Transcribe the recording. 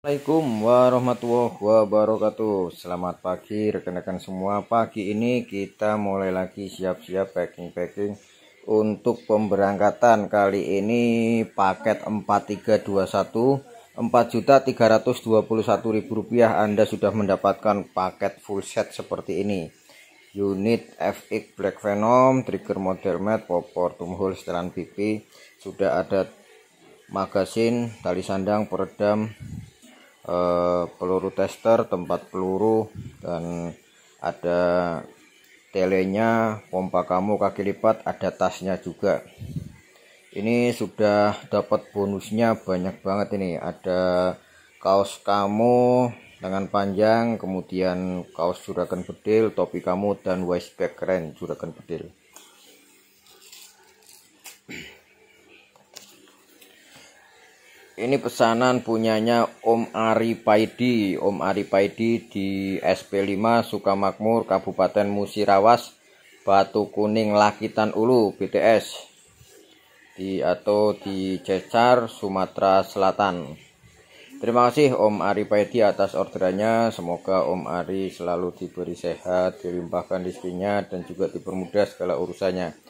Assalamualaikum warahmatullahi wabarakatuh Selamat pagi rekan-rekan semua Pagi ini kita mulai lagi siap-siap packing-packing Untuk pemberangkatan kali ini paket 4321 4.321.000 rupiah Anda sudah mendapatkan paket full set seperti ini Unit FX Black Venom, trigger model matte, popor, tumhul, setelan pipi Sudah ada magasin, tali sandang, peredam, Eh, peluru tester tempat peluru dan ada telenya pompa kamu kaki lipat ada tasnya juga ini sudah dapat bonusnya banyak banget ini ada kaos kamu dengan panjang kemudian kaos juragan bedil topi kamu dan waist bag keren juragan bedil ini pesanan punyanya Om Ari Paidi. Om Ari Paidi di SP5 Sukamakmur, Kabupaten Musirawas, Batu Kuning Lakitan Ulu, BTS. Di atau di Cecar, Sumatera Selatan. Terima kasih Om Ari Paidi atas orderannya. Semoga Om Ari selalu diberi sehat, dilimpahkan rezekinya dan juga dipermudah segala urusannya.